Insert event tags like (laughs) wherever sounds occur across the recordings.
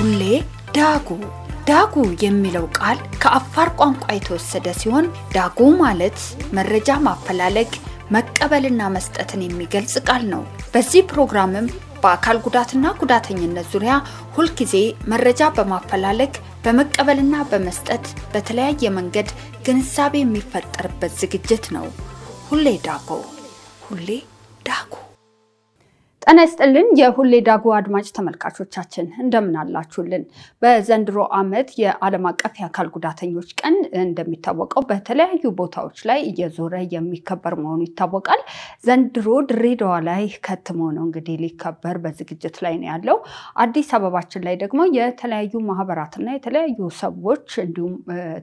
ሁሌ ዳጉ ዳጉ የሚለው ቃል ከአፋር ቋንቋ የተወሰደ ሲሆን ዳጉ ማለት መረጃ ማፈላለግ መቀበልና መስጠትን የሚገልጽ ቃል ነው። በዚህ ፕሮግራምም በአካል ጉዳትና ጉዳተኝነት ዙሪያ ሁልጊዜ መረጃ በማፈላለግ በመቀበልና በመስጠት በተለያየ መንገድ ግንዛቤ የሚፈጠርበት ዝግጅት ነው። ሁሌ ዳጎ፣ ሁሌ ዳጉ። ጤና ይስጥልን የሁሌ ዳጉ አድማጭ ተመልካቾቻችን እንደምን አላችሁልን? በዘንድሮ ዓመት የዓለም አቀፍ የአካል ጉዳተኞች ቀን እንደሚታወቀው በተለያዩ ቦታዎች ላይ እየዞረ የሚከበር መሆኑ ይታወቃል። ዘንድሮ ድሬዳዋ ላይ ከትሞ ነው እንግዲህ ሊከበር በዝግጅት ላይ ነው ያለው። አዲስ አበባችን ላይ ደግሞ የተለያዩ ማህበራትና የተለያዩ ሰዎች እንዲሁም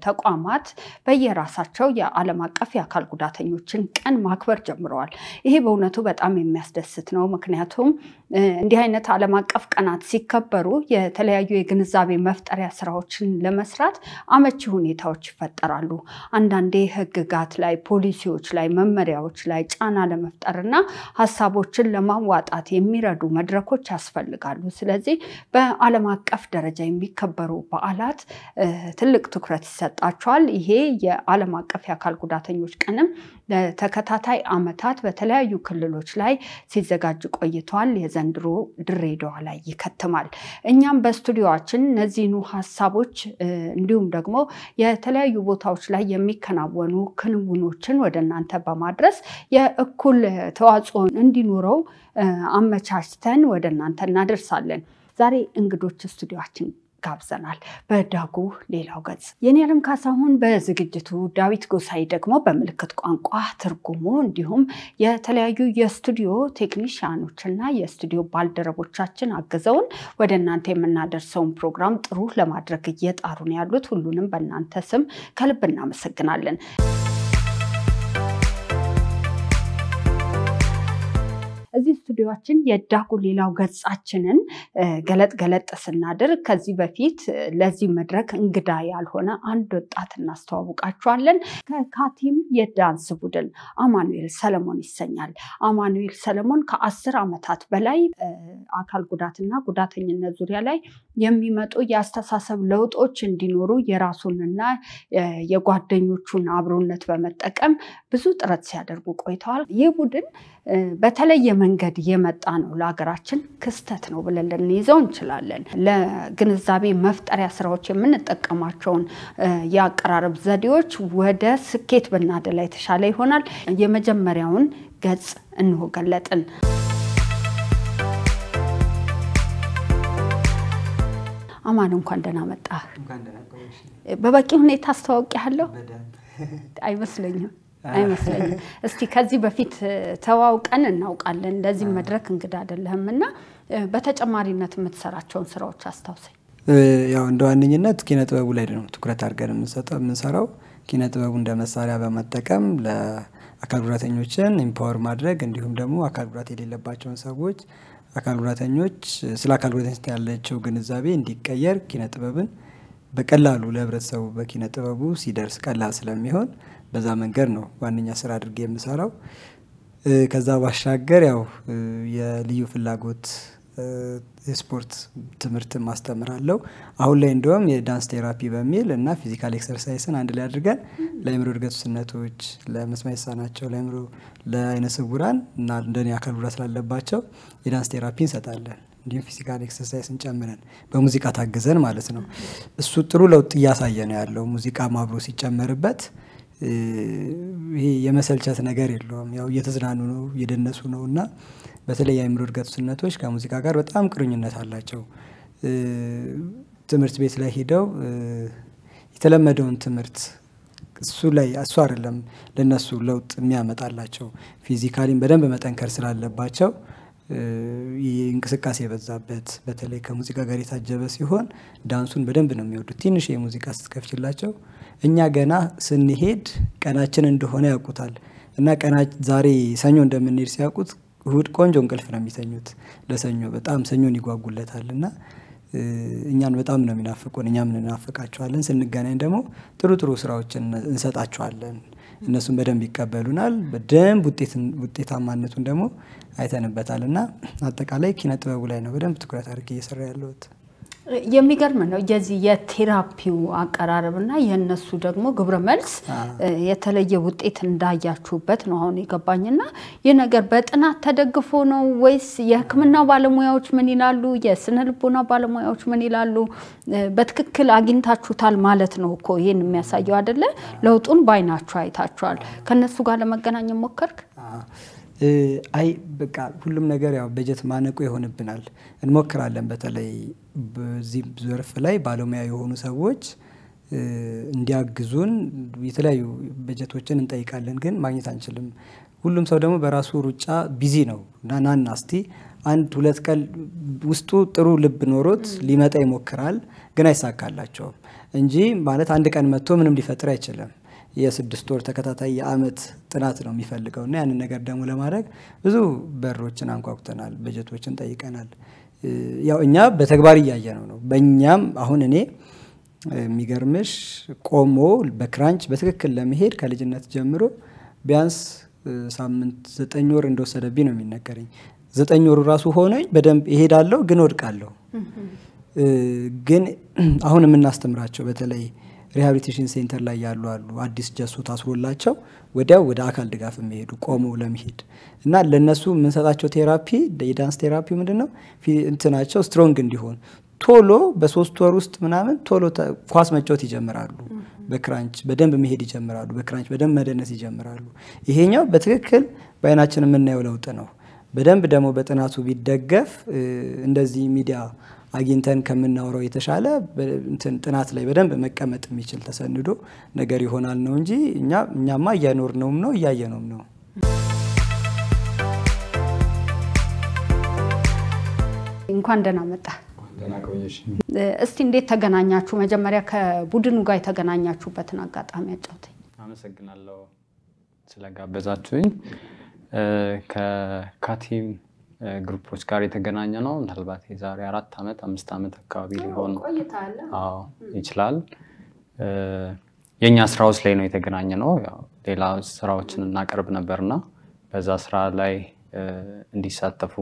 ተቋማት በየራሳቸው የዓለም አቀፍ የአካል ጉዳተኞችን ቀን ማክበር ጀምረዋል። ይሄ በእውነቱ በጣም የሚያስደስት ነው ምክንያቱ Beratung እንዲህ አይነት ዓለም አቀፍ ቀናት ሲከበሩ የተለያዩ የግንዛቤ መፍጠሪያ ስራዎችን ለመስራት አመቺ ሁኔታዎች ይፈጠራሉ። አንዳንዴ ህግጋት ላይ፣ ፖሊሲዎች ላይ፣ መመሪያዎች ላይ ጫና ለመፍጠር ሀሳቦችን ለማዋጣት የሚረዱ መድረኮች ያስፈልጋሉ። ስለዚህ በዓለም አቀፍ ደረጃ የሚከበሩ በዓላት ትልቅ ትኩረት ይሰጣቸዋል። ይሄ የዓለም አቀፍ የአካል ጉዳተኞች ቀንም ለተከታታይ አመታት በተለያዩ ክልሎች ላይ ሲዘጋጅ ቆይቷል። ዘንድሮ ድሬዳዋ ላይ ይከትማል። እኛም በስቱዲዮችን እነዚህኑ ሀሳቦች እንዲሁም ደግሞ የተለያዩ ቦታዎች ላይ የሚከናወኑ ክንውኖችን ወደ እናንተ በማድረስ የእኩል ተዋጽኦን እንዲኖረው አመቻችተን ወደ እናንተ እናደርሳለን። ዛሬ እንግዶች ስቱዲዮችን ጋብዘናል። በዳጉ ሌላው ገጽ የኔልም ካሳሁን በዝግጅቱ ዳዊት ጎሳይ ደግሞ በምልክት ቋንቋ ትርጉሙ እንዲሁም የተለያዩ የስቱዲዮ ቴክኒሽያኖችና የስቱዲዮ ባልደረቦቻችን አግዘውን ወደ እናንተ የምናደርሰውን ፕሮግራም ጥሩ ለማድረግ እየጣሩን ያሉት። ሁሉንም በእናንተ ስም ከልብ እናመሰግናለን። እዚህ ስቱዲዮችን የዳጉ ሌላው ገጻችንን ገለጥ ገለጥ ስናደርግ ከዚህ በፊት ለዚህ መድረክ እንግዳ ያልሆነ አንድ ወጣት እናስተዋውቃችኋለን። ከካቲም የዳንስ ቡድን አማኑኤል ሰለሞን ይሰኛል። አማኑኤል ሰለሞን ከአስር ዓመታት በላይ አካል ጉዳትና ጉዳተኝነት ዙሪያ ላይ የሚመጡ የአስተሳሰብ ለውጦች እንዲኖሩ የራሱንና የጓደኞቹን አብሮነት በመጠቀም ብዙ ጥረት ሲያደርጉ ቆይተዋል። ይህ ቡድን በተለየ መንገድ የመጣ ነው፣ ለሀገራችን ክስተት ነው ብለን ልንይዘው እንችላለን። ለግንዛቤ መፍጠሪያ ስራዎች የምንጠቀማቸውን የአቀራረብ ዘዴዎች ወደ ስኬት ብናደላ የተሻለ ይሆናል። የመጀመሪያውን ገጽ እንሆ ገለጥን። አማን እንኳን ደህና መጣ። በበቂ ሁኔታ አስተዋውቅ ያለው አይመስለኝም አይመስለኝም። እስቲ ከዚህ በፊት ተዋውቀን እናውቃለን። ለዚህ መድረክ እንግዳ አይደለህም እና በተጨማሪነት የምትሰራቸውን ስራዎች አስታውሰኝ። ያው እንደ ዋነኝነት ኪነ ጥበቡ ላይ ነው ትኩረት አድርገን የምንሰራው። ኪነ ጥበቡ እንደ መሳሪያ በመጠቀም ለአካል ጉዳተኞችን ኢምፓወር ማድረግ እንዲሁም ደግሞ አካል ጉዳት የሌለባቸውን ሰዎች አካል ጉዳተኞች ስለ አካል ጉዳተኞች ያለቸው ግንዛቤ እንዲቀየር ኪነ ጥበብን በቀላሉ ለህብረተሰቡ በኪነ ጥበቡ ሲደርስ ቀላል ስለሚሆን በዛ መንገድ ነው ዋነኛ ስራ አድርጌ የምሰራው። ከዛ ባሻገር ያው የልዩ ፍላጎት የስፖርት ትምህርትን ማስተምራለው። አሁን ላይ እንደውም የዳንስ ቴራፒ በሚል እና ፊዚካል ኤክሰርሳይስን አንድ ላይ አድርገን ለአይምሮ እድገት ውስንነቶች፣ ለመስማት የተሳናቸው፣ ለአይምሮ ለአይነ ስውራን እና እንደኔ አካል ጉዳት ስላለባቸው የዳንስ ቴራፒ እንሰጣለን። እንዲሁም ፊዚካል ኤክሰርሳይስን ጨምረን በሙዚቃ ታግዘን ማለት ነው። እሱ ጥሩ ለውጥ እያሳየ ነው ያለው። ሙዚቃ ማብሮ ሲጨመርበት ይሄ የመሰልቸት ነገር የለውም። ያው እየተዝናኑ ነው፣ እየደነሱ ነው እና በተለይ የአእምሮ እድገት ውስንነቶች ከሙዚቃ ጋር በጣም ቅርኝነት አላቸው። ትምህርት ቤት ላይ ሄደው የተለመደውን ትምህርት እሱ ላይ እሱ አይደለም ለነሱ ለውጥ የሚያመጣላቸው ፊዚካሊም በደንብ መጠንከር ስላለባቸው እንቅስቃሴ የበዛበት በተለይ ከሙዚቃ ጋር የታጀበ ሲሆን ዳንሱን በደንብ ነው የሚወዱት። ትንሽ የሙዚቃ ስትከፍችላቸው እኛ ገና ስንሄድ ቀናችን እንደሆነ ያውቁታል እና ቀና ዛሬ ሰኞ እንደምንሄድ ሲያውቁት እሁድ ቆንጆ እንቅልፍ ነው የሚተኙት ለሰኞ በጣም ሰኞን ይጓጉለታል እና እኛን በጣም ነው የሚናፍቁን እኛም እንናፍቃቸዋለን ስንገናኝ ደግሞ ጥሩ ጥሩ ስራዎችን እንሰጣቸዋለን እነሱም በደንብ ይቀበሉናል በደንብ ውጤታማነቱን ደግሞ አይተንበታል እና አጠቃላይ ኪነ ጥበቡ ላይ ነው በደንብ ትኩረት አድርጌ እየሰራ ያለሁት የሚገርም ነው። የዚህ የቴራፒው አቀራረብና የእነሱ ደግሞ ግብረ መልስ የተለየ ውጤት እንዳያችሁበት ነው አሁን የገባኝና ይህ ነገር በጥናት ተደግፎ ነው ወይስ የሕክምና ባለሙያዎች ምን ይላሉ፣ የስነ ልቦና ባለሙያዎች ምን ይላሉ? በትክክል አግኝታችሁታል ማለት ነው እኮ ይህን የሚያሳየው አይደለ? ለውጡን ባይናችሁ አይታችኋል። ከእነሱ ጋር ለመገናኘት ሞከርክ? አይ በቃ ሁሉም ነገር ያው በጀት ማነቁ ይሆንብናል። እንሞክራለን በተለይ በዚህ ዘርፍ ላይ ባለሙያ የሆኑ ሰዎች እንዲያግዙን የተለያዩ በጀቶችን እንጠይቃለን፣ ግን ማግኘት አንችልም። ሁሉም ሰው ደግሞ በራሱ ሩጫ ቢዚ ነው እና ናና እስቲ አንድ ሁለት ቀን ውስጡ ጥሩ ልብ ኖሮት ሊመጣ ይሞክራል፣ ግን አይሳካላቸውም እንጂ ማለት አንድ ቀን መጥቶ ምንም ሊፈጥር አይችልም። የስድስት ወር ተከታታይ የአመት ጥናት ነው የሚፈልገው እና ያንን ነገር ደግሞ ለማድረግ ብዙ በሮችን አንኳኩተናል፣ በጀቶችን ጠይቀናል። ያው እኛ በተግባር እያየ ነው ነው በእኛም አሁን እኔ የሚገርምሽ ቆሞ በክራንች በትክክል ለመሄድ ከልጅነት ጀምሮ ቢያንስ ሳምንት ዘጠኝ ወር እንደወሰደብኝ ነው የሚነገረኝ። ዘጠኝ ወሩ ራሱ ሆነኝ በደንብ እሄዳለሁ፣ ግን ወድቃለሁ። ግን አሁን የምናስተምራቸው በተለይ ሪሃቢሊቴሽን ሴንተር ላይ ያሉ አሉ አዲስ ጀሶ ታስሮላቸው ወዲያው ወደ አካል ድጋፍ የሚሄዱ ቆመው ለመሄድ እና ለነሱ የምንሰጣቸው ቴራፒ የዳንስ ቴራፒ ምንድን ነው እንትናቸው ስትሮንግ እንዲሆን ቶሎ በሶስት ወር ውስጥ ምናምን ቶሎ ኳስ መጫወት ይጀምራሉ። በክራንች በደንብ መሄድ ይጀምራሉ። በክራንች በደንብ መደነስ ይጀምራሉ። ይሄኛው በትክክል በአይናችን የምናየው ለውጥ ነው። በደንብ ደግሞ በጥናቱ ቢደገፍ እንደዚህ ሚዲያ አግኝተን ከምናወራው የተሻለ ጥናት ላይ በደንብ መቀመጥ የሚችል ተሰንዶ ነገር ይሆናል ነው እንጂ እኛ እኛማ እያኖርነውም ነው እያየነውም ነው። እንኳን ደህና መጣ። እስቲ እንዴት ተገናኛችሁ? መጀመሪያ ከቡድኑ ጋር የተገናኛችሁበትን አጋጣሚ አጫውተኝ። አመሰግናለሁ ስለጋበዛችሁኝ። ከካቲም ግሩፖች ጋር የተገናኘ ነው። ምናልባት የዛሬ አራት ዓመት አምስት ዓመት አካባቢ ሊሆን ይችላል። የእኛ ውስጥ ላይ ነው የተገናኘ ነው። ሌላ ስራዎችን እናቀርብ ነበርና በዛ ስራ ላይ እንዲሳተፉ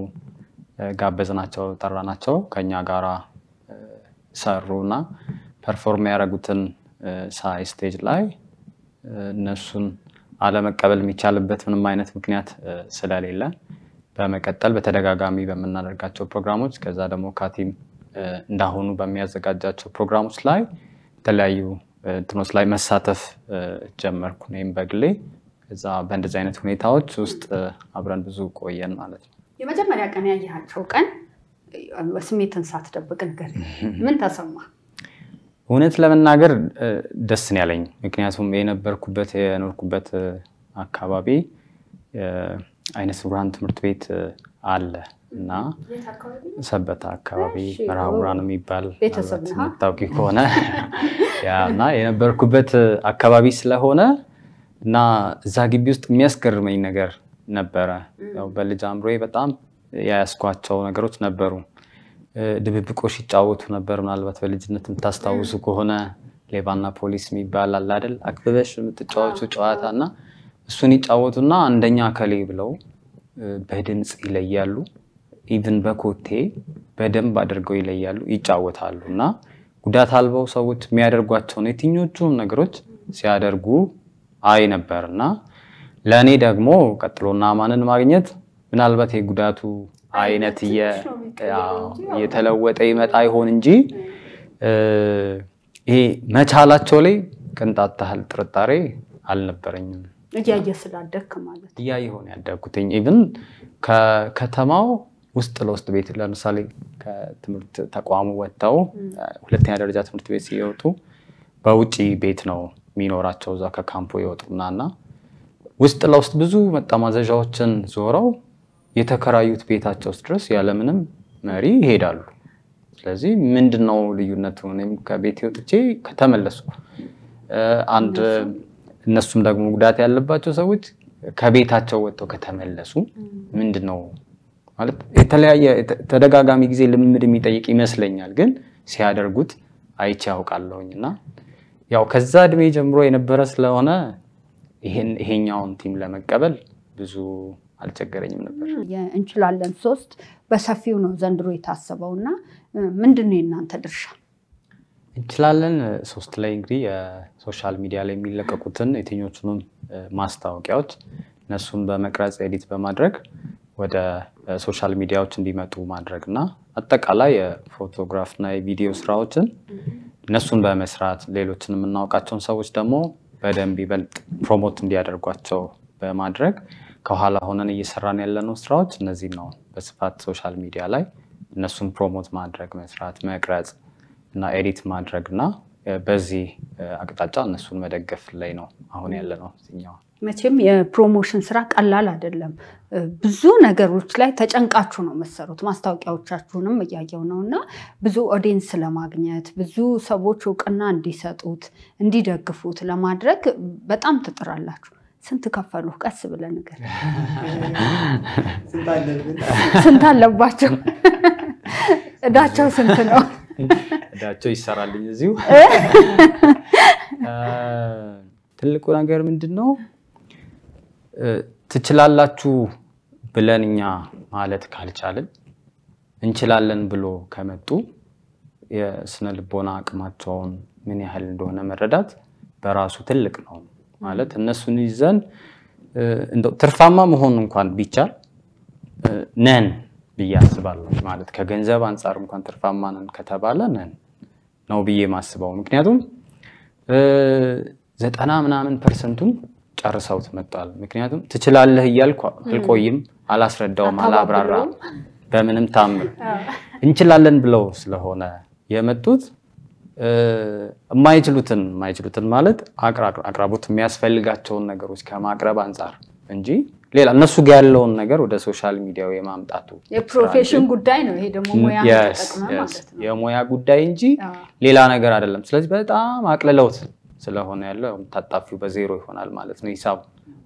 ጋበዝናቸው፣ ጠራናቸው። ከኛ ሰሩ ሰሩና ፐርፎርም ያደረጉትን ሳይ ስቴጅ ላይ እነሱን አለመቀበል የሚቻልበት ምንም አይነት ምክንያት ስለሌለ በመቀጠል በተደጋጋሚ በምናደርጋቸው ፕሮግራሞች ከዛ ደግሞ ካቲም እንዳሁኑ በሚያዘጋጃቸው ፕሮግራሞች ላይ የተለያዩ ትኖች ላይ መሳተፍ ጀመርኩ። ኔም በግሌ ከዛ በእንደዚህ አይነት ሁኔታዎች ውስጥ አብረን ብዙ ቆየን ማለት ነው። የመጀመሪያ ቀን ያየሃቸው ቀን ስሜትን ሳትደብቅ ነገር (laughs) ምን ተሰማ? እውነት ለመናገር ደስን ያለኝ። ምክንያቱም የነበርኩበት የኖርኩበት አካባቢ አይነ ስውራን ትምህርት ቤት አለ እና ሰበታ አካባቢ መርሃቡራን የሚባል ታውቂ ከሆነ እና የነበርኩበት አካባቢ ስለሆነ እና እዛ ግቢ ውስጥ የሚያስገርመኝ ነገር ነበረ። በልጅ አእምሮ በጣም ያያስኳቸው ነገሮች ነበሩ። ድብብቆሽ ይጫወቱ ነበር። ምናልባት በልጅነት የምታስታውሱ ከሆነ ሌባና ፖሊስ የሚባል አለ አይደል? አክብበሽ የምትጫወቱ ጨዋታ እና እሱን ይጫወቱና አንደኛ ከሌ ብለው በድምፅ ይለያሉ። ኢቭን በኮቴ በደንብ አድርገው ይለያሉ፣ ይጫወታሉ እና ጉዳት አልበው ሰዎች የሚያደርጓቸውን የትኞቹም ነገሮች ሲያደርጉ አይ ነበር እና ለእኔ ደግሞ ቀጥሎና ማንን ማግኘት ምናልባት የጉዳቱ አይነት እየተለወጠ ይመጣ ይሆን እንጂ ይሄ መቻላቸው ላይ ቅንጣት ጥርጣሬ አልነበረኝም። እያየ ስላደግክ ማለት እያየ ሆነ ያደግኩትኝ ኢቭን ከከተማው ውስጥ ለውስጥ ቤት ለምሳሌ ከትምህርት ተቋሙ ወጥተው ሁለተኛ ደረጃ ትምህርት ቤት ሲወጡ በውጭ ቤት ነው የሚኖራቸው። እዛ ከካምፖ ይወጡና እና ውስጥ ለውስጥ ብዙ መጠማዘዣዎችን ዞረው የተከራዩት ቤታቸው ውስጥ ድረስ ያለምንም መሪ ይሄዳሉ። ስለዚህ ምንድን ነው ልዩነቱ? እኔም ከቤት ወጥቼ ከተመለሱ አንድ እነሱም ደግሞ ጉዳት ያለባቸው ሰዎች ከቤታቸው ወጥተው ከተመለሱ ምንድን ነው ማለት የተለያየ ተደጋጋሚ ጊዜ ልምምድ የሚጠይቅ ይመስለኛል። ግን ሲያደርጉት አይቼ ያውቃለሁኝ እና ያው ከዛ እድሜ ጀምሮ የነበረ ስለሆነ ይሄኛውን ቲም ለመቀበል ብዙ አልቸገረኝም ነበር። እንችላለን ሶስት በሰፊው ነው ዘንድሮ የታሰበው እና ምንድን ነው የእናንተ ድርሻ? እንችላለን ሶስት ላይ እንግዲህ የሶሻል ሚዲያ ላይ የሚለቀቁትን የትኞቹንም ማስታወቂያዎች እነሱን በመቅረጽ ኤዲት በማድረግ ወደ ሶሻል ሚዲያዎች እንዲመጡ ማድረግ እና አጠቃላይ እና የቪዲዮ ስራዎችን እነሱን በመስራት ሌሎችን የምናውቃቸውን ሰዎች ደግሞ በደንብ ይበልጥ ፕሮሞት እንዲያደርጓቸው በማድረግ ከኋላ ሆነን እየሰራን ያለነው ስራዎች እነዚህ ነው። በስፋት ሶሻል ሚዲያ ላይ እነሱን ፕሮሞት ማድረግ፣ መስራት፣ መቅረጽ እና ኤዲት ማድረግ እና በዚህ አቅጣጫ እነሱን መደገፍ ላይ ነው አሁን ያለ ነው። መቼም የፕሮሞሽን ስራ ቀላል አይደለም። ብዙ ነገሮች ላይ ተጨንቃችሁ ነው መሰሩት ማስታወቂያዎቻችሁንም እያየው ነው እና ብዙ ኦዲንስ ለማግኘት ብዙ ሰዎች እውቅና እንዲሰጡት እንዲደግፉት ለማድረግ በጣም ትጥራላችሁ። ስንት ከፈሉ? ቀስ ብለ ነገር ስንት አለባቸው? እዳቸው ስንት ነው? እዳቸው ይሰራልኝ እዚሁ። ትልቁ ነገር ምንድን ነው? ትችላላችሁ ብለን እኛ ማለት ካልቻልን እንችላለን ብሎ ከመጡ የስነ ልቦና አቅማቸውን ምን ያህል እንደሆነ መረዳት በራሱ ትልቅ ነው። ማለት እነሱን ይዘን ትርፋማ መሆን እንኳን ቢቻል ነን ብዬ አስባለሁ። ማለት ከገንዘብ አንጻር እንኳን ትርፋማ ነን ከተባለ ነን ነው ብዬ ማስበው። ምክንያቱም ዘጠና ምናምን ፐርሰንቱን ጨርሰውት መጣል። ምክንያቱም ትችላለህ እያልኩ አልቆይም፣ አላስረዳውም፣ አላብራራም በምንም ታምር እንችላለን ብለው ስለሆነ የመጡት የማይችሉትን የማይችሉትን ማለት አቅራቦት የሚያስፈልጋቸውን ነገሮች ከማቅረብ አንጻር እንጂ ሌላ እነሱ ጋር ያለውን ነገር ወደ ሶሻል ሚዲያው የማምጣቱ የፕሮፌሽን ጉዳይ ነው። ይሄ ደግሞ ሙያ የሙያ ጉዳይ እንጂ ሌላ ነገር አይደለም። ስለዚህ በጣም አቅልለውት ስለሆነ ያለው ታጣፊው በዜሮ ይሆናል ማለት ነው። ሂሳብ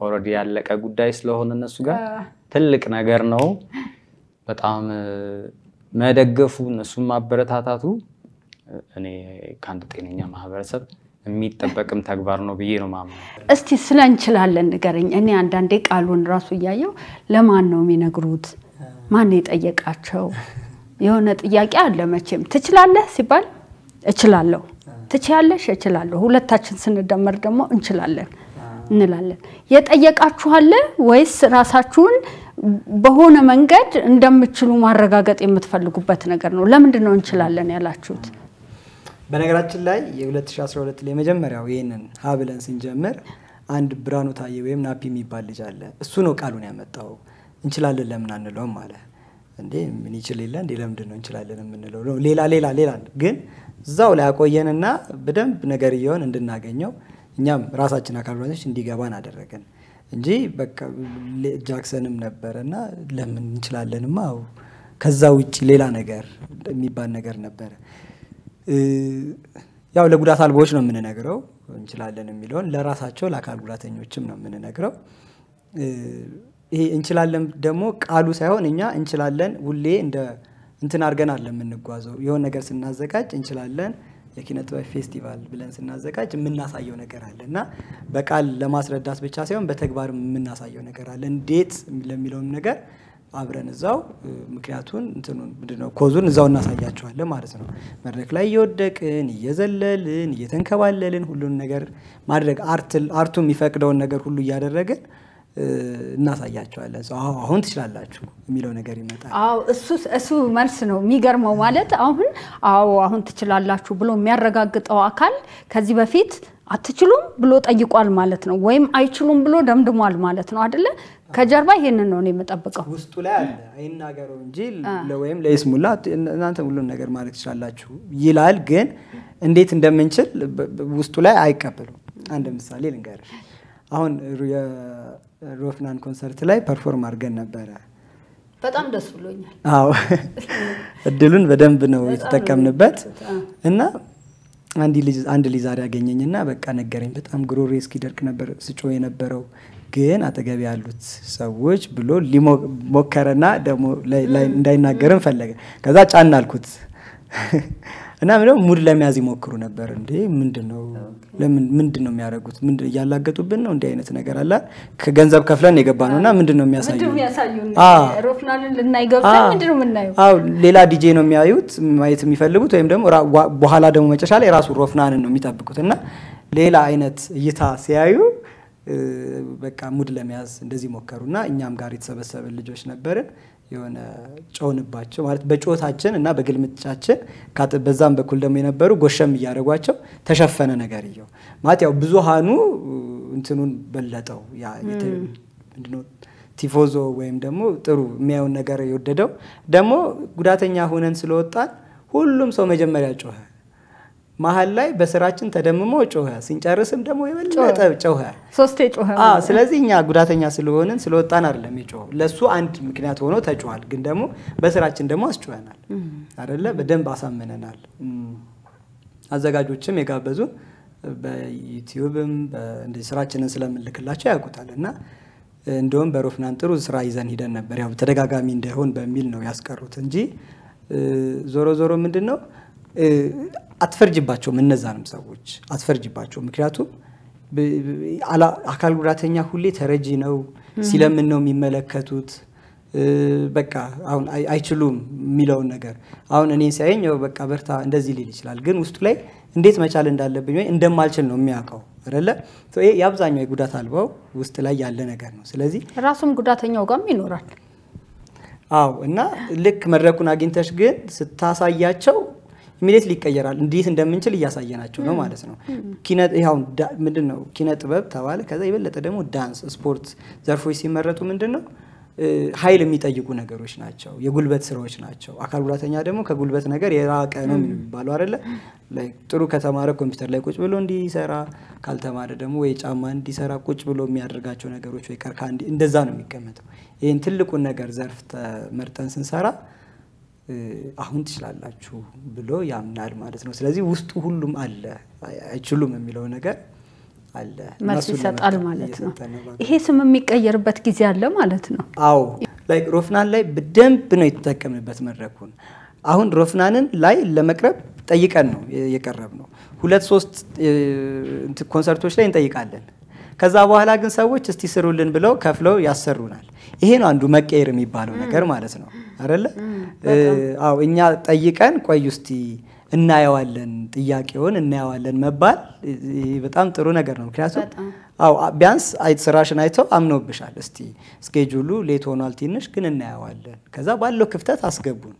ኦልሬዲ ያለቀ ጉዳይ ስለሆነ እነሱ ጋር ትልቅ ነገር ነው። በጣም መደገፉ እነሱን ማበረታታቱ እኔ ከአንድ ጤነኛ ማህበረሰብ የሚጠበቅም ተግባር ነው ብዬ ነው ማምነው። እስቲ ስለ እንችላለን ንገረኝ። እኔ አንዳንዴ ቃሉን ራሱ እያየው ለማን ነው የሚነግሩት? ማን የጠየቃቸው? የሆነ ጥያቄ አለ መቼም። ትችላለህ ሲባል እችላለሁ፣ ትችያለሽ፣ እችላለሁ። ሁለታችን ስንደመር ደግሞ እንችላለን እንላለን። የጠየቃችኋለ ወይስ ራሳችሁን በሆነ መንገድ እንደምችሉ ማረጋገጥ የምትፈልጉበት ነገር ነው? ለምንድን ነው እንችላለን ያላችሁት? በነገራችን ላይ የ2012 ላይ የመጀመሪያው ይህንን ሀ ብለን ስንጀምር አንድ ብርሃኑ ታዬ ወይም ናፒ የሚባል ልጅ አለ። እሱ ነው ቃሉን ያመጣው። እንችላለን ለምን አንለውም አለ። እንዴ ምን ይችል የለ እንዴ ለምንድን ነው እንችላለን የምንለው? ሌላ ሌላ ሌላ ግን እዛው ላይ አቆየንና በደንብ ነገር እየሆን እንድናገኘው እኛም ራሳችን አካል ጉዳተኞች እንዲገባን አደረገን እንጂ በቃ ጃክሰንም ነበረ እና ለምን እንችላለንማ ከዛ ውጭ ሌላ ነገር የሚባል ነገር ነበረ። ያው ለጉዳት አልባዎች ነው የምንነግረው እንችላለን የሚለውን ለራሳቸው ለአካል ጉዳተኞችም ነው የምንነግረው። ይሄ እንችላለን ደግሞ ቃሉ ሳይሆን እኛ እንችላለን ሁሌ እንደ እንትን አድርገን አለ የምንጓዘው የሆን ነገር ስናዘጋጅ እንችላለን የኪነ ጥበብ ፌስቲቫል ብለን ስናዘጋጅ የምናሳየው ነገር አለ እና በቃል ለማስረዳት ብቻ ሳይሆን በተግባር የምናሳየው ነገር አለ እንዴት ለሚለውም ነገር አብረን እዛው ምክንያቱን እንትኑን ምንድነው ኮዙን እዛው እናሳያቸዋለን ማለት ነው። መድረክ ላይ እየወደቅን እየዘለልን እየተንከባለልን ሁሉን ነገር ማድረግ አርቱ የሚፈቅደውን ነገር ሁሉ እያደረግን እናሳያቸዋለን። አሁን ትችላላችሁ የሚለው ነገር ይመጣል። እሱ እሱ መልስ ነው። የሚገርመው ማለት አሁን አዎ አሁን ትችላላችሁ ብሎ የሚያረጋግጠው አካል ከዚህ በፊት አትችሉም ብሎ ጠይቋል ማለት ነው፣ ወይም አይችሉም ብሎ ደምድሟል ማለት ነው አደለ? ከጀርባ ይሄንን ነው የምጠብቀው። ውስጡ ላይ አለ አይናገረው እንጂ ወይም ለይስሙላ እናንተ ሁሉን ነገር ማድረግ ትችላላችሁ ይላል። ግን እንዴት እንደምንችል ውስጡ ላይ አይቀበሉም። አንድ ምሳሌ ልንገር። አሁን የሮፍናን ኮንሰርት ላይ ፐርፎርም አድርገን ነበረ። በጣም ደስ ብሎኛል። አዎ እድሉን በደንብ ነው የተጠቀምንበት እና አንድ ልጅ ዛሬ አገኘኝና በቃ ነገረኝ። በጣም ጉሮሬ እስኪደርቅ ነበር ስጮ የነበረው ግን አጠገብ ያሉት ሰዎች ብሎ ሊሞከረና ደግሞ እንዳይናገርም ፈለገ። ከዛ ጫን አልኩት (laughs) እና ምንም ሙድ ለመያዝ ይሞክሩ ነበር። እንዴ ምንድነው? ለምን ምንድን ነው የሚያደርጉት? እያላገጡብን ነው እንዲህ አይነት ነገር አለ። ከገንዘብ ከፍለን የገባ ነው እና ምንድን ነው የሚያሳዩን? ሌላ ዲጄ ነው የሚያዩት ማየት የሚፈልጉት ወይም ደግሞ በኋላ ደግሞ መጨረሻ ላይ ራሱ ሮፍናንን ነው የሚጠብቁት እና ሌላ አይነት እይታ ሲያዩ በቃ ሙድ ለመያዝ እንደዚህ ሞከሩና እኛም ጋር የተሰበሰብን ልጆች ነበርን። የሆነ ጮንባቸው ማለት በጮታችን እና በግልምጫችን በዛም በኩል ደግሞ የነበሩ ጎሸም እያደረጓቸው ተሸፈነ ነገር እየው ማለት ያው ብዙሃኑ እንትኑን በለጠው ምንድነው ቲፎዞ ወይም ደግሞ ጥሩ የሚያየውን ነገር የወደደው ደግሞ ጉዳተኛ ሆነን ስለወጣን ሁሉም ሰው መጀመሪያ ጮኸ። መሀል ላይ በስራችን ተደምሞ ጮኸ። ሲንጨርስም ደግሞ የበለጠ ጮኸ። ሶስቴ ጮኸ። ስለዚህ እኛ ጉዳተኛ ስለሆንን ስለወጣን አይደለም የጮኸው፣ ለእሱ አንድ ምክንያት ሆኖ ተጮኋል። ግን ደግሞ በስራችን ደግሞ አስጮኸናል አደለ? በደንብ አሳምነናል። አዘጋጆችም የጋበዙ በዩቲዩብም ስራችንን ስለምልክላቸው ያውቁታል እና እንደውም በሮፍናን ጥሩ ስራ ይዘን ሂደን ነበር። ያው ተደጋጋሚ እንዳይሆን በሚል ነው ያስቀሩት እንጂ ዞሮ ዞሮ ምንድን ነው አትፈርጅባቸውም፣ እነዛንም ሰዎች አትፈርጅባቸው። ምክንያቱም አካል ጉዳተኛ ሁሌ ተረጂ ነው፣ ሲለምን ነው የሚመለከቱት። በቃ አሁን አይችሉም የሚለውን ነገር አሁን እኔ ሲያየኝ በቃ በርታ እንደዚህ ሊል ይችላል፣ ግን ውስጡ ላይ እንዴት መቻል እንዳለብኝ ወይ እንደማልችል ነው የሚያውቀው አይደለ? ይሄ የአብዛኛው የጉዳት አልባው ውስጥ ላይ ያለ ነገር ነው። ስለዚህ ራሱም ጉዳተኛው ጋርም ይኖራል። አዎ እና ልክ መድረኩን አግኝተሽ ግን ስታሳያቸው ኢሚዲየት ሊቀየራል እንዴት እንደምንችል እያሳየናቸው ነው ማለት ነው። ኪነ ምንድን ነው ኪነ ጥበብ ተባለ። ከዛ የበለጠ ደግሞ ዳንስ፣ ስፖርት ዘርፎች ሲመረጡ ምንድን ነው ኃይል የሚጠይቁ ነገሮች ናቸው። የጉልበት ስራዎች ናቸው። አካል ጉዳተኛ ደግሞ ከጉልበት ነገር የራቀ ነው የሚባለው አይደለ? ጥሩ ከተማረ ኮምፒውተር ላይ ቁጭ ብሎ እንዲሰራ፣ ካልተማረ ደግሞ ወይ ጫማ እንዲሰራ ቁጭ ብሎ የሚያደርጋቸው ነገሮች ወይ ቀርካ እንደዛ ነው የሚቀመጠው። ይህን ትልቁን ነገር ዘርፍ ተመርጠን ስንሰራ አሁን ትችላላችሁ ብሎ ያምናል ማለት ነው። ስለዚህ ውስጡ ሁሉም አለ፣ አይችሉም የሚለው ነገር አለ፣ መልስ ይሰጣል ማለት ነው። ይሄ ስም የሚቀየርበት ጊዜ አለ ማለት ነው። አዎ ላይ ሮፍናን ላይ በደንብ ነው የተጠቀምንበት መድረኩን። አሁን ሮፍናንን ላይ ለመቅረብ ጠይቀን ነው የቀረብ ነው። ሁለት ሶስት ኮንሰርቶች ላይ እንጠይቃለን። ከዛ በኋላ ግን ሰዎች እስቲ ስሩልን ብለው ከፍለው ያሰሩናል። ይሄ ነው አንዱ መቀየር የሚባለው ነገር ማለት ነው። አይደለ? አዎ እኛ ጠይቀን ቆይ ውስቲ እናየዋለን፣ ጥያቄውን እናየዋለን መባል በጣም ጥሩ ነገር ነው። ምክንያቱም አዎ ቢያንስ ስራሽን አይተው አምኖብሻል እስቲ ስኬጁሉ ሌት ሆኗል ትንሽ ግን እናየዋለን፣ ከዛ ባለው ክፍተት አስገቡን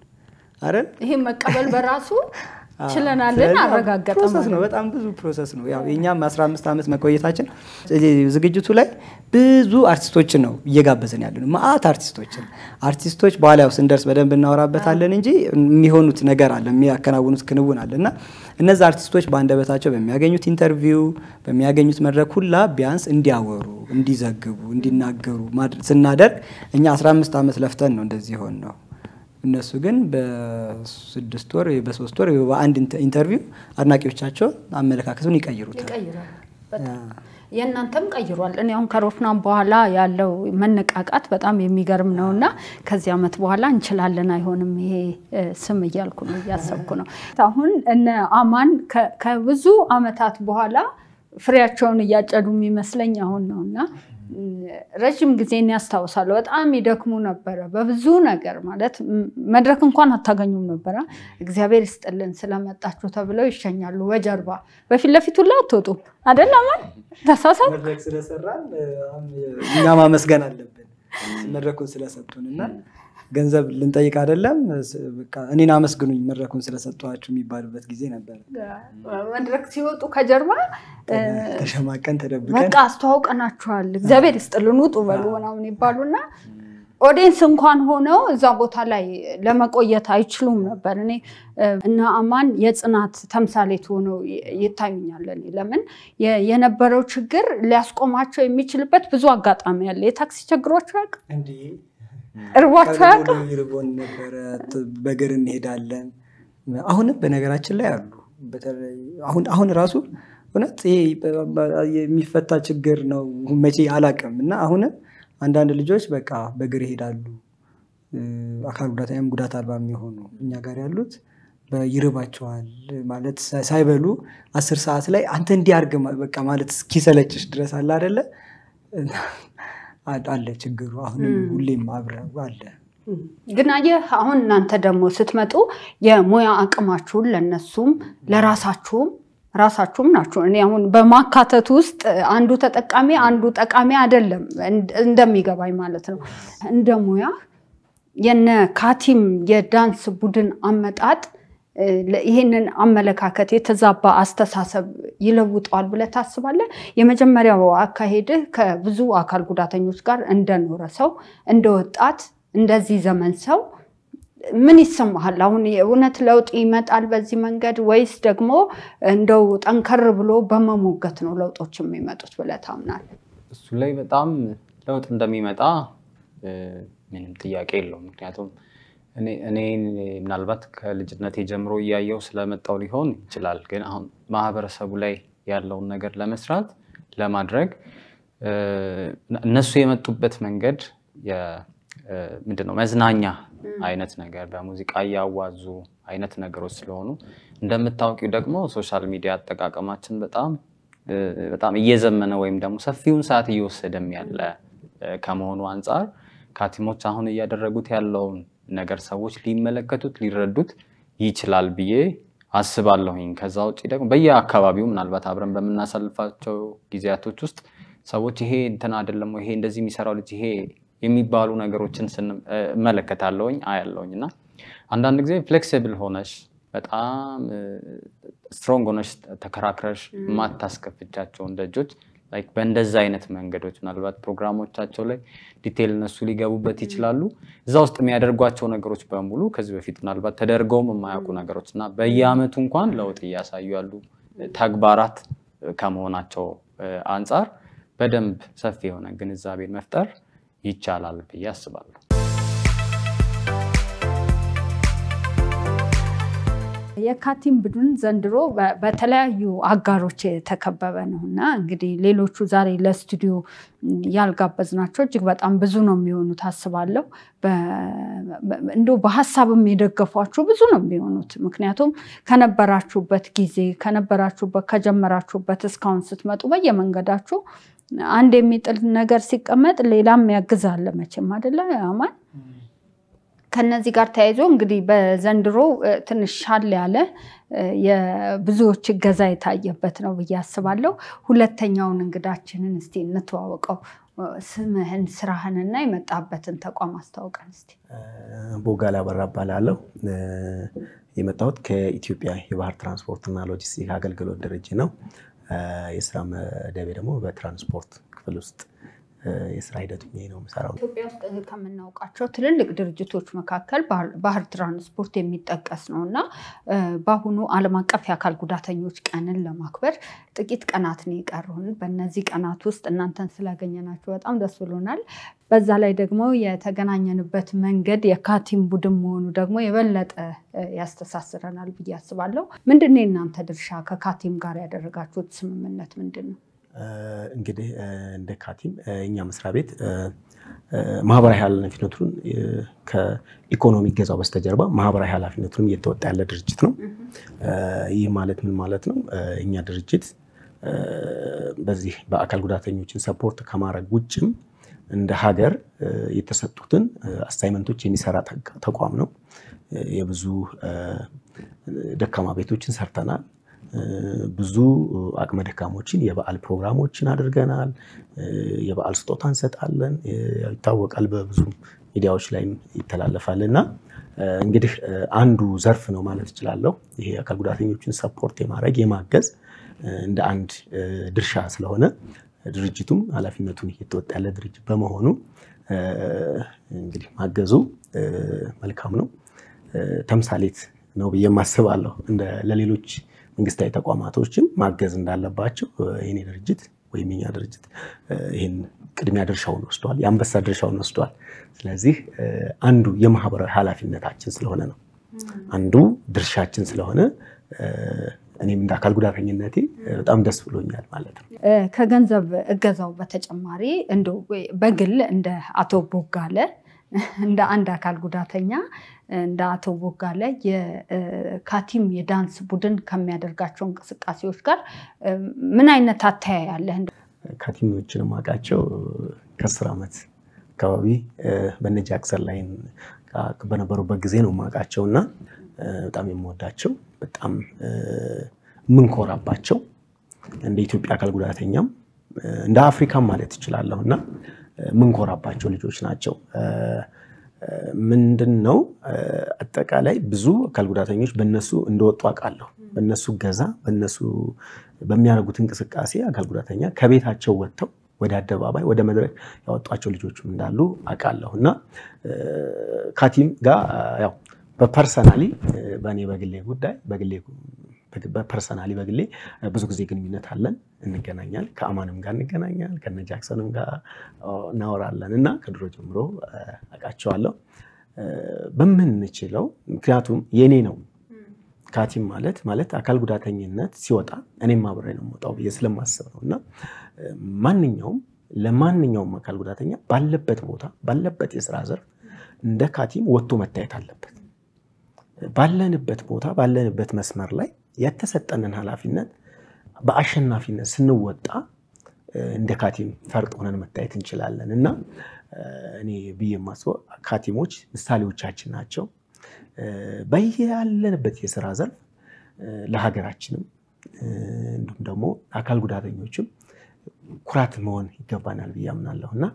አይደል? ይሄ መቀበል በራሱ (laughs) ችለናልን አረጋገጠ ፕሮሰስ ነው። በጣም ብዙ ፕሮሰስ ነው። ያው የእኛም 15 ዓመት መቆየታችን ዝግጅቱ ላይ ብዙ አርቲስቶችን ነው እየጋበዝን ያለ ነው። መአት አርቲስቶችን አርቲስቶች በኋላ ያው ስንደርስ በደንብ እናወራበታለን እንጂ የሚሆኑት ነገር አለ፣ የሚያከናውኑት ክንውን አለ እና እነዚ አርቲስቶች በአንደበታቸው በሚያገኙት ኢንተርቪው በሚያገኙት መድረክ ሁላ ቢያንስ እንዲያወሩ፣ እንዲዘግቡ፣ እንዲናገሩ ስናደርግ እኛ 15 ዓመት ለፍተን ነው እንደዚህ ሆን ነው እነሱ ግን በስድስት ወር በሶስት ወር በአንድ ኢንተርቪው አድናቂዎቻቸው አመለካከቱን ይቀይሩታል። የእናንተም ቀይሯል። እኔ አሁን ከሮፍናም በኋላ ያለው መነቃቃት በጣም የሚገርም ነው እና ከዚህ ዓመት በኋላ እንችላለን አይሆንም ይሄ ስም እያልኩ ነው እያሰብኩ ነው። አሁን እነ አማን ከብዙ ዓመታት በኋላ ፍሬያቸውን እያጨዱ የሚመስለኝ አሁን ነው እና ረዥም ጊዜን ያስታውሳለሁ። በጣም ይደክሙ ነበረ በብዙ ነገር ማለት መድረክ እንኳን አታገኙም ነበረ። እግዚአብሔር ይስጥልን ስለመጣችሁ ተብለው ይሸኛሉ። በጀርባ በፊት ለፊቱ ላ አትወጡ አይደል? አማን እኛ ማመስገን አለብን መድረኩን ስለሰጡን እና ገንዘብ ልንጠይቅ አይደለም እኔን አመስግኑኝ መድረኩን ስለሰጠኋችሁ የሚባልበት ጊዜ ነበር። መድረክ ሲወጡ ከጀርባ ተሸማቀን ተደብቀን በቃ አስተዋውቀናችኋል፣ እግዚአብሔር ይስጥልን፣ ውጡ በሉ ምናምን ይባሉና ኦዲየንስ እንኳን ሆነው እዛ ቦታ ላይ ለመቆየት አይችሉም ነበር። እኔ እና አማን የጽናት ተምሳሌት ሆነው ይታዩኛል። እኔ ለምን የነበረው ችግር ሊያስቆማቸው የሚችልበት ብዙ አጋጣሚ አለ። የታክሲ ችግሮች ያቅ እርቧታል። ይርቦን ነበረ። በእግር እንሄዳለን። አሁንም በነገራችን ላይ አሉ። በተለይ አሁን አሁን ራሱ እውነት ይሄ የሚፈታ ችግር ነው መቼ አላቅም እና አሁንም አንዳንድ ልጆች በቃ በእግር ይሄዳሉ። አካል ጉዳተኛም ጉዳት አልባ የሚሆኑ እኛ ጋር ያሉት ይርባቸዋል ማለት ሳይበሉ አስር ሰዓት ላይ አንተ እንዲያርግ በቃ ማለት እስኪሰለችሽ ድረስ አለ አደለ አለ ችግሩ። አሁንም ሁሌም አብረው አለ። ግን አየህ አሁን እናንተ ደግሞ ስትመጡ የሙያ አቅማችሁን ለነሱም ለራሳችሁም ራሳችሁም ናችሁ። እኔ አሁን በማካተት ውስጥ አንዱ ተጠቃሚ አንዱ ጠቃሚ አይደለም እንደሚገባኝ ማለት ነው። እንደ ሙያ የነ ካቲም የዳንስ ቡድን አመጣጥ ይህንን አመለካከት የተዛባ አስተሳሰብ ይለውጠዋል ብለህ ታስባለህ? የመጀመሪያው አካሄድህ ከብዙ አካል ጉዳተኞች ጋር እንደኖረ ሰው፣ እንደ ወጣት፣ እንደዚህ ዘመን ሰው ምን ይሰማሃል? አሁን የእውነት ለውጥ ይመጣል በዚህ መንገድ ወይስ ደግሞ እንደው ጠንከር ብሎ በመሞገት ነው ለውጦች የሚመጡት ብለህ ታምናለህ? እሱ ላይ በጣም ለውጥ እንደሚመጣ ምንም ጥያቄ የለውም። ምክንያቱም እኔ ምናልባት ከልጅነት ጀምሮ እያየው ስለመጣው ሊሆን ይችላል። ግን አሁን ማህበረሰቡ ላይ ያለውን ነገር ለመስራት ለማድረግ እነሱ የመጡበት መንገድ ምንድነው መዝናኛ አይነት ነገር በሙዚቃ እያዋዙ አይነት ነገሮች ስለሆኑ እንደምታውቂው ደግሞ ሶሻል ሚዲያ አጠቃቀማችን በጣም በጣም እየዘመነ ወይም ደግሞ ሰፊውን ሰዓት እየወሰደም ያለ ከመሆኑ አንጻር ካቲሞች አሁን እያደረጉት ያለውን ነገር ሰዎች ሊመለከቱት ሊረዱት ይችላል ብዬ አስባለሁኝ። ከዛ ውጭ ደግሞ በየአካባቢው ምናልባት አብረን በምናሳልፋቸው ጊዜያቶች ውስጥ ሰዎች ይሄ እንትን አይደለም ይሄ እንደዚህ የሚሰራው ልጅ ይሄ የሚባሉ ነገሮችን ስንመለከታለውኝ አያለውኝ እና አንዳንድ ጊዜ ፍሌክሲብል ሆነሽ በጣም ስትሮንግ ሆነሽ ተከራክረሽ ማታስከፍቻቸውን ደጆች ላይክ በእንደዛ አይነት መንገዶች ምናልባት ፕሮግራሞቻቸው ላይ ዲቴል እነሱ ሊገቡበት ይችላሉ። እዛ ውስጥ የሚያደርጓቸው ነገሮች በሙሉ ከዚህ በፊት ምናልባት ተደርገውም የማያውቁ ነገሮች እና በየአመቱ እንኳን ለውጥ እያሳዩ ያሉ ተግባራት ከመሆናቸው አንጻር በደንብ ሰፊ የሆነ ግንዛቤን መፍጠር ይቻላል ብዬ አስባለሁ። የካቲም ቡድን ዘንድሮ በተለያዩ አጋሮች የተከበበ ነው እና እንግዲህ ሌሎቹ ዛሬ ለስቱዲዮ ያልጋበዝናቸው እጅግ በጣም ብዙ ነው የሚሆኑት አስባለሁ። እንዲ በሀሳብም የደገፏችሁ ብዙ ነው የሚሆኑት። ምክንያቱም ከነበራችሁበት ጊዜ ከነበራችሁበት ከጀመራችሁበት እስካሁን ስትመጡ በየመንገዳችሁ አንድ የሚጥል ነገር ሲቀመጥ ሌላም ያግዛል መቼም አይደለ አማን ከነዚህ ጋር ተያይዞ እንግዲህ በዘንድሮ ትንሽ ሻል ያለ የብዙዎች እገዛ የታየበት ነው ብዬ አስባለሁ። ሁለተኛውን እንግዳችንን እስቲ እንተዋወቀው። ስምህን ስራህንና የመጣበትን ተቋም አስተዋውቀን እስቲ። ቦጋላ በራ እባላለሁ። የመጣሁት ከኢትዮጵያ የባህር ትራንስፖርትና ሎጂስቲክ አገልግሎት ድርጅት ነው። የስራ መደቤ ደግሞ በትራንስፖርት ክፍል ውስጥ የስራ ሂደቱ ነው የምሰራው። ኢትዮጵያ ውስጥ ከምናውቃቸው ትልልቅ ድርጅቶች መካከል ባህር ትራንስፖርት የሚጠቀስ ነው እና በአሁኑ ዓለም አቀፍ የአካል ጉዳተኞች ቀንን ለማክበር ጥቂት ቀናት ነው የቀሩን። በእነዚህ ቀናት ውስጥ እናንተን ስላገኘናችሁ በጣም ደስ ብሎናል። በዛ ላይ ደግሞ የተገናኘንበት መንገድ የካቲም ቡድን መሆኑ ደግሞ የበለጠ ያስተሳስረናል ብዬ አስባለሁ። ምንድን ነው የእናንተ ድርሻ? ከካቲም ጋር ያደረጋችሁት ስምምነት ምንድን ነው? እንግዲህ እንደ ካቲም እኛ መስሪያ ቤት ማህበራዊ ኃላፊነቱን ከኢኮኖሚ ገዛው በስተጀርባ ማህበራዊ ኃላፊነቱንም እየተወጣ ያለ ድርጅት ነው። ይህ ማለት ምን ማለት ነው? እኛ ድርጅት በዚህ በአካል ጉዳተኞችን ሰፖርት ከማድረግ ውጭም እንደ ሀገር የተሰጡትን አሳይመንቶች የሚሰራ ተቋም ነው። የብዙ ደካማ ቤቶችን ሰርተናል። ብዙ አቅመ ደካሞችን የበዓል ፕሮግራሞችን አድርገናል። የበዓል ስጦታ እንሰጣለን። ይታወቃል፣ በብዙ ሚዲያዎች ላይም ይተላለፋል እና እንግዲህ አንዱ ዘርፍ ነው ማለት እችላለሁ። ይሄ አካል ጉዳተኞችን ሰፖርት የማድረግ የማገዝ እንደ አንድ ድርሻ ስለሆነ ድርጅቱም ኃላፊነቱን እየተወጣ ያለ ድርጅት በመሆኑ እንግዲህ ማገዙ መልካም ነው፣ ተምሳሌት ነው ብዬ ማስባለሁ ለሌሎች መንግስታዊ ተቋማቶችን ማገዝ እንዳለባቸው የኔ ድርጅት ወይም የኛ ድርጅት ይህን ቅድሚያ ድርሻውን ወስዷል፣ የአንበሳ ድርሻውን ወስዷል። ስለዚህ አንዱ የማህበራዊ ኃላፊነታችን ስለሆነ ነው አንዱ ድርሻችን ስለሆነ እኔም እንደ አካል ጉዳተኝነቴ በጣም ደስ ብሎኛል ማለት ነው። ከገንዘብ እገዛው በተጨማሪ እንደ በግል እንደ አቶ ቦጋለ እንደ አንድ አካል ጉዳተኛ እንደ አቶ ቦጋለ የካቲም የዳንስ ቡድን ከሚያደርጋቸው እንቅስቃሴዎች ጋር ምን አይነት አተያይ አለህ? ካቲሚዎችን ማውቃቸው ከአስር ዓመት አካባቢ በነ ጃክሰን ላይ በነበሩበት ጊዜ ነው ማውቃቸው እና በጣም የምወዳቸው በጣም የምንኮራባቸው እንደ ኢትዮጵያ አካል ጉዳተኛም እንደ አፍሪካም ማለት ትችላለሁ እና ምንኮራባቸው ልጆች ናቸው። ምንድን ነው አጠቃላይ ብዙ አካል ጉዳተኞች በነሱ እንደወጡ አውቃለሁ። በነሱ ገዛ በነሱ በሚያደርጉት እንቅስቃሴ አካል ጉዳተኛ ከቤታቸው ወጥተው ወደ አደባባይ ወደ መድረክ ያወጧቸው ልጆችም እንዳሉ አውቃለሁ እና ከቲም ጋር ያው በፐርሰናሊ በእኔ በግሌ ጉዳይ በግሌ በፐርሰናሊ በግሌ ብዙ ጊዜ ግንኙነት አለን፣ እንገናኛል። ከአማንም ጋር እንገናኛል፣ ከነ ጃክሰንም ጋር እናወራለን እና ከድሮ ጀምሮ አውቃቸዋለሁ በምንችለው ምክንያቱም የእኔ ነው ካቲም ማለት ማለት አካል ጉዳተኝነት ሲወጣ እኔም አብሬ ነው የምወጣው ብዬ ስለማስብ ነው እና ማንኛውም ለማንኛውም አካል ጉዳተኛ ባለበት ቦታ ባለበት የስራ ዘርፍ እንደ ካቲም ወጥቶ መታየት አለበት። ባለንበት ቦታ ባለንበት መስመር ላይ የተሰጠንን ኃላፊነት በአሸናፊነት ስንወጣ እንደ ካቲም ፈርጥ ሆነን መታየት እንችላለን እና እኔ ብዬ የማስበው ካቲሞች ምሳሌዎቻችን ናቸው። በያለንበት የስራ ዘርፍ ለሀገራችንም እንዲሁም ደግሞ አካል ጉዳተኞችም ኩራት መሆን ይገባናል ብዬ አምናለሁ እና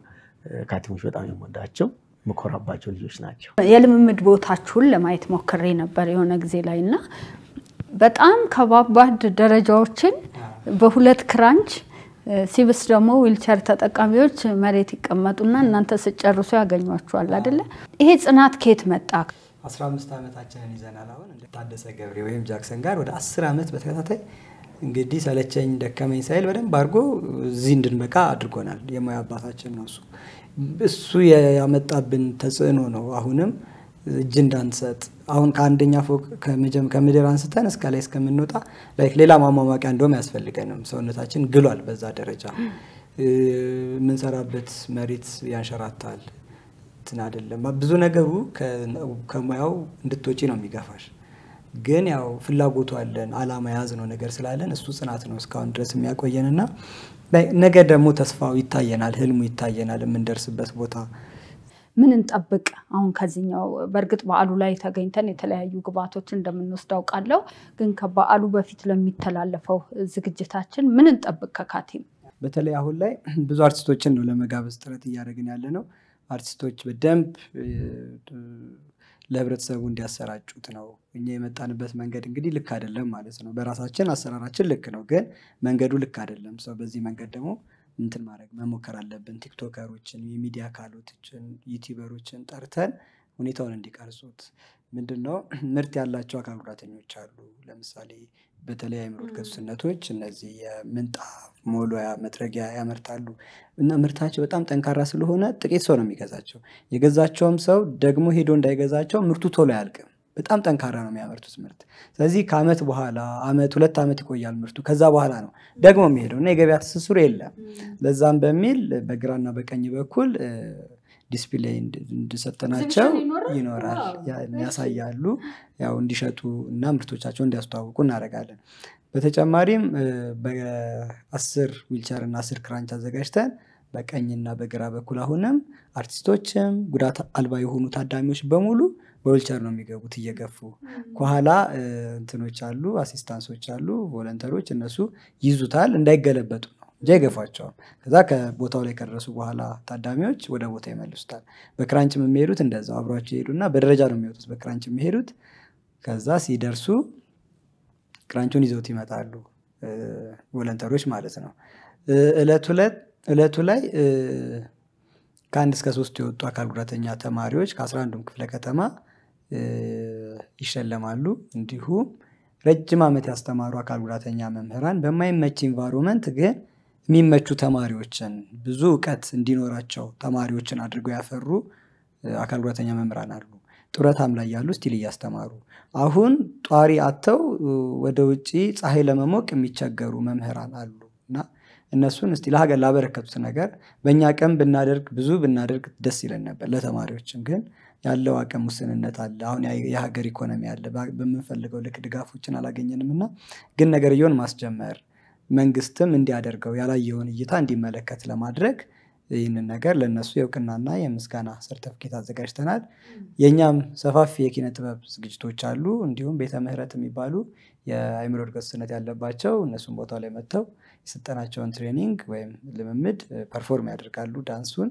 ካቲሞች በጣም የምወዳቸው ምኮራባቸው ልጆች ናቸው። የልምምድ ቦታችሁን ለማየት ሞክሬ ነበር የሆነ ጊዜ ላይ እና በጣም ከባባድ ደረጃዎችን በሁለት ክራንች ሲብስ ደግሞ ዊልቸር ተጠቃሚዎች መሬት ይቀመጡና እናንተ ስጨርሱ ያገኟቸዋል አይደለ? ይሄ ጽናት ከየት መጣ? 15 ዓመታችንን ይዘናል። አሁን ታደሰ ገብሬ ወይም ጃክሰን ጋር ወደ አስር ዓመት በተከታታይ እንግዲህ ሰለቸኝ ደከመኝ ሳይል በደንብ አድርጎ እዚህ እንድንበቃ አድርጎናል። የሙያ አባታችን ነው እሱ። እሱ ያመጣብን ተጽዕኖ ነው አሁንም እጅ እንዳንሰጥ አሁን ከአንደኛ ፎቅ ከምድር አንስተን እስከ ላይ እስከምንወጣ ላይክ ሌላ ማሟሟቂያ እንደውም አያስፈልገንም። ሰውነታችን ግሏል። በዛ ደረጃ የምንሰራበት መሬት ያንሸራታል። እንትን አይደለም ብዙ ነገሩ ከሙያው እንድትወጪ ነው የሚገፋሽ። ግን ያው ፍላጎቱ አለን አላማ የያዝ ነው ነገር ስላለን እሱ ጽናት ነው እስካሁን ድረስ የሚያቆየንና ነገ ደግሞ ተስፋው ይታየናል፣ ህልሙ ይታየናል የምንደርስበት ቦታ ምን እንጠብቅ አሁን ከዚህኛው? በእርግጥ በዓሉ ላይ ተገኝተን የተለያዩ ግብዓቶችን እንደምንወስድ አውቃለሁ። ግን ከበዓሉ በፊት ለሚተላለፈው ዝግጅታችን ምን እንጠብቅ ከካቲም? በተለይ አሁን ላይ ብዙ አርቲስቶችን ነው ለመጋበዝ ጥረት እያደረግን ያለ ነው። አርቲስቶች በደንብ ለህብረተሰቡ እንዲያሰራጩት ነው። እኛ የመጣንበት መንገድ እንግዲህ ልክ አይደለም ማለት ነው። በራሳችን አሰራራችን ልክ ነው፣ ግን መንገዱ ልክ አይደለም። ሰው በዚህ መንገድ ደግሞ እንትን ማድረግ መሞከር አለብን። ቲክቶከሮችን፣ የሚዲያ አካሎችን፣ ዩቲበሮችን ጠርተን ሁኔታውን እንዲቀርጹት። ምንድን ነው ምርት ያላቸው አካል ጉዳተኞች አሉ። ለምሳሌ በተለይ አእምሮ እድገት ውስንነቶች እነዚህ የምንጣፍ ሞሎያ መጥረጊያ ያመርታሉ እና ምርታቸው በጣም ጠንካራ ስለሆነ ጥቂት ሰው ነው የሚገዛቸው። የገዛቸውም ሰው ደግሞ ሄዶ እንዳይገዛቸው ምርቱ ቶሎ አያልቅም። በጣም ጠንካራ ነው የሚያመርቱት ምርት። ስለዚህ ከአመት በኋላ አመት ሁለት ዓመት ይቆያል ምርቱ። ከዛ በኋላ ነው ደግሞ የሚሄደው እና የገበያ ትስስሩ የለም። ለዛም በሚል በግራና በቀኝ በኩል ዲስፕሌይ እንድሰጠናቸው ይኖራል፣ ያሳያሉ። ያው እንዲሸጡ እና ምርቶቻቸው እንዲያስተዋውቁ እናደርጋለን። በተጨማሪም በአስር ዊልቸር እና አስር ክራንች አዘጋጅተን በቀኝና በግራ በኩል አሁንም አርቲስቶችም ጉዳት አልባ የሆኑ ታዳሚዎች በሙሉ በዊልቸር ነው የሚገቡት እየገፉ ከኋላ እንትኖች አሉ አሲስታንሶች አሉ ቮለንተሮች እነሱ ይዙታል እንዳይገለበጡ ነው እንጂ አይገፏቸውም ከዛ ከቦታው ላይ ከደረሱ በኋላ ታዳሚዎች ወደ ቦታ ይመልሱታል በክራንችም የሚሄዱት እንደዛው አብሯቸው ይሄዱና በደረጃ ነው የሚወጡት በክራንች የሚሄዱት ከዛ ሲደርሱ ክራንቹን ይዘውት ይመጣሉ ቮለንተሮች ማለት ነው እለቱ ላይ ከአንድ እስከ ሶስት የወጡ አካል ጉዳተኛ ተማሪዎች ከ 11 ክፍለ ከተማ ይሸለማሉ። እንዲሁም ረጅም ዓመት ያስተማሩ አካል ጉዳተኛ መምህራን በማይመች ኢንቫይሮመንት ግን የሚመቹ ተማሪዎችን ብዙ እውቀት እንዲኖራቸው ተማሪዎችን አድርገው ያፈሩ አካል ጉዳተኛ መምህራን አሉ። ጡረታም ላይ ያሉ ስቲል እያስተማሩ አሁን ጧሪ አጥተው ወደ ውጭ ፀሐይ ለመሞቅ የሚቸገሩ መምህራን አሉ እና እነሱን እስቲ ለሀገር ላበረከቱት ነገር በእኛ ቀን ብናደርግ ብዙ ብናደርግ ደስ ይለን ነበር። ለተማሪዎችም ግን ያለው አቅም ውስንነት አለ። አሁን የሀገር ኢኮኖሚ አለ። በምንፈልገው ልክ ድጋፎችን አላገኘንም እና ግን እየሆን ማስጀመር መንግስትም እንዲያደርገው ያላየውን እይታ እንዲመለከት ለማድረግ ይህንን ነገር ለእነሱ የእውቅናና የምስጋና ሰርተፍኬት አዘጋጅተናል። የእኛም ሰፋፊ የኪነ ጥበብ ዝግጅቶች አሉ። እንዲሁም ቤተ ምህረት የሚባሉ የአይምሮ እድገት ውስንነት ያለባቸው እነሱም ቦታ ላይ መጥተው የሰጠናቸውን ትሬኒንግ ወይም ልምምድ ፐርፎርም ያደርጋሉ ዳንሱን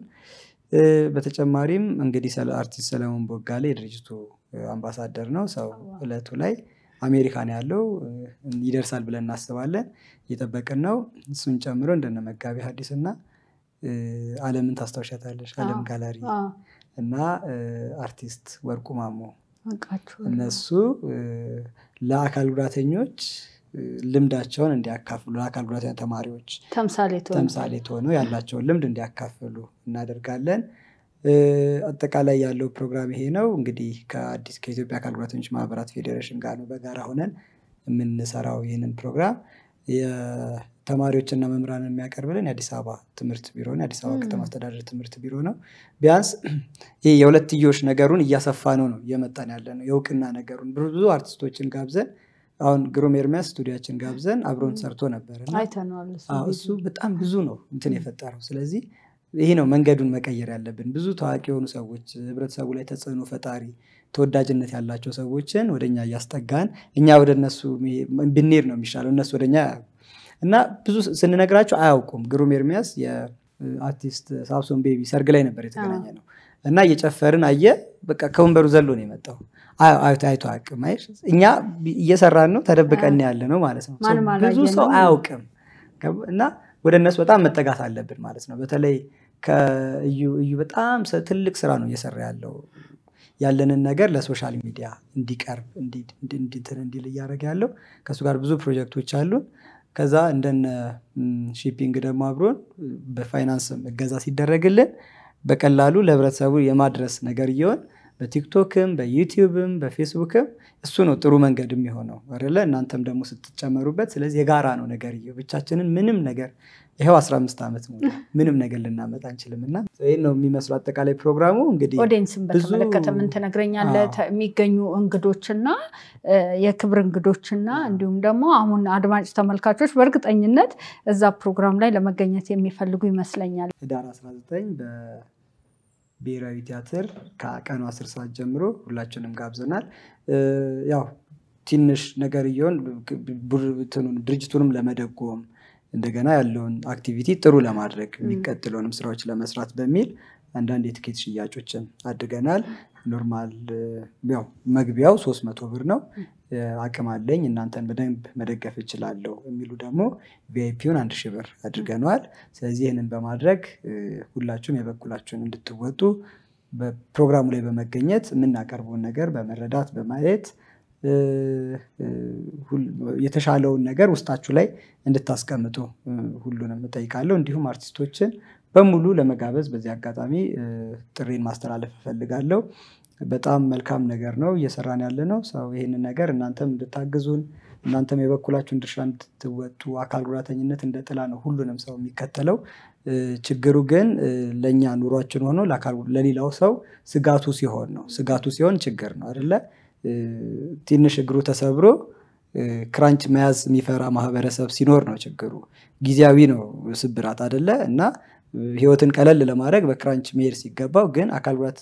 በተጨማሪም እንግዲህ አርቲስት ሰለሞን ቦጋሌ የድርጅቱ አምባሳደር ነው። ሰው እለቱ ላይ አሜሪካ ነው ያለው ይደርሳል ብለን እናስባለን እየጠበቅን ነው። እሱን ጨምሮ እንደነ መጋቢ ሐዲስ እና አለምን ታስታውሻታለሽ አለም ጋላሪ እና አርቲስት ወርቁ ማሞ እነሱ ለአካል ጉዳተኞች ልምዳቸውን እንዲያካፍሉ ለአካል ጉዳተኛ ተማሪዎች ተምሳሌት ሆነው ያላቸውን ልምድ እንዲያካፍሉ እናደርጋለን አጠቃላይ ያለው ፕሮግራም ይሄ ነው እንግዲህ ከአዲስ ከኢትዮጵያ አካል ጉዳተኞች ማህበራት ፌዴሬሽን ጋር ነው በጋራ ሆነን የምንሰራው ይህንን ፕሮግራም ተማሪዎችና መምህራን የሚያቀርብልን የአዲስ አበባ ትምህርት ቢሮ ነው። የአዲስ አበባ ከተማ አስተዳደር ትምህርት ቢሮ ነው። ቢያንስ (clears throat) ይህ የሁለትዮሽ ነገሩን እያሰፋ ነው ነው እየመጣን ያለ ነው። የእውቅና ነገሩን ብዙ አርቲስቶችን ጋብዘን አሁን ግሩም ኤርሚያስ ስቱዲያችን ጋብዘን አብሮን ሰርቶ ነበር እሱ በጣም ብዙ ነው እንትን የፈጠረው ስለዚህ ይህ ነው መንገዱን መቀየር ያለብን ብዙ ታዋቂ የሆኑ ሰዎች ህብረተሰቡ ላይ ተጽዕኖ ፈጣሪ ተወዳጅነት ያላቸው ሰዎችን ወደኛ እያስጠጋን እኛ ወደ እነሱ ብንሄድ ነው የሚሻለው እነሱ ወደኛ እና ብዙ ስንነግራቸው አያውቁም ግሩም ኤርሚያስ የአርቲስት ሳምሶን ቤቢ ሰርግ ላይ ነበር የተገናኘ ነው እና እየጨፈርን አየ በቃ ከወንበሩ ዘሎ ነው የመጣው አይቶ አያውቅም። እኛ እየሰራን ነው ተደብቀን ያለ ነው ማለት ነው። ብዙ ሰው አያውቅም እና ወደ እነሱ በጣም መጠጋት አለብን ማለት ነው። በተለይ ከእዩ እዩ በጣም ትልቅ ስራ ነው እየሰራ ያለው ያለንን ነገር ለሶሻል ሚዲያ እንዲቀርብ እንትን እንዲል እያደረገ ያለው ከእሱ ጋር ብዙ ፕሮጀክቶች አሉን። ከዛ እንደነ ሺፒንግ ደግሞ አብሮን በፋይናንስ እገዛ ሲደረግልን በቀላሉ ለህብረተሰቡ የማድረስ ነገር እየሆን በቲክቶክም በዩቲዩብም በፌስቡክም እሱ ነው ጥሩ መንገድ የሚሆነው አይደለ? እናንተም ደግሞ ስትጨመሩበት። ስለዚህ የጋራ ነው ነገር ብቻችንን ምንም ነገር ይኸው 15 ዓመት ሙሉ (laughs) ምንም ነገር ልናመጣ አንችልም። እና ይህን ነው የሚመስሉ አጠቃላይ ፕሮግራሙ። እንግዲህ ኦዲየንስን በተመለከተ ምን ትነግረኛለህ? የሚገኙ እንግዶችና የክብር እንግዶችና እንዲሁም ደግሞ አሁን አድማጭ ተመልካቾች በእርግጠኝነት እዛ ፕሮግራም ላይ ለመገኘት የሚፈልጉ ይመስለኛል። ህዳር 19 ብሔራዊ ቲያትር ከቀኑ አስር ሰዓት ጀምሮ ሁላችንም ጋብዘናል። ያው ትንሽ ነገር እየሆን ድርጅቱንም ለመደጎም እንደገና ያለውን አክቲቪቲ ጥሩ ለማድረግ የሚቀጥለውንም ስራዎች ለመስራት በሚል አንዳንድ የትኬት ሽያጮችን አድርገናል። ኖርማል ያው መግቢያው ሶስት መቶ ብር ነው። አቅም አለኝ እናንተን በደንብ መደገፍ እችላለሁ የሚሉ ደግሞ ቪአይፒውን አንድ ሺህ ብር አድርገነዋል ስለዚህ ይህንን በማድረግ ሁላችሁም የበኩላችሁን እንድትወጡ በፕሮግራሙ ላይ በመገኘት የምናቀርበውን ነገር በመረዳት በማየት የተሻለውን ነገር ውስጣችሁ ላይ እንድታስቀምጡ ሁሉንም እጠይቃለሁ እንዲሁም አርቲስቶችን በሙሉ ለመጋበዝ በዚህ አጋጣሚ ጥሪን ማስተላለፍ እፈልጋለሁ በጣም መልካም ነገር ነው እየሰራን ያለ ነው። ሰው ይህንን ነገር እናንተም እንድታግዙን እናንተም የበኩላችሁን ድርሻ እንድትወጡ አካል ጉዳተኝነት እንደ ጥላ ነው ሁሉንም ሰው የሚከተለው። ችግሩ ግን ለእኛ ኑሯችን ሆኖ ለሌላው ሰው ስጋቱ ሲሆን ነው። ስጋቱ ሲሆን ችግር ነው አይደለ? ትንሽ እግሩ ተሰብሮ ክራንች መያዝ የሚፈራ ማህበረሰብ ሲኖር ነው ችግሩ። ጊዜያዊ ነው ስብራት አደለ እና ህይወትን ቀለል ለማድረግ በክራንች መሄድ ሲገባው ግን አካል ጉዳት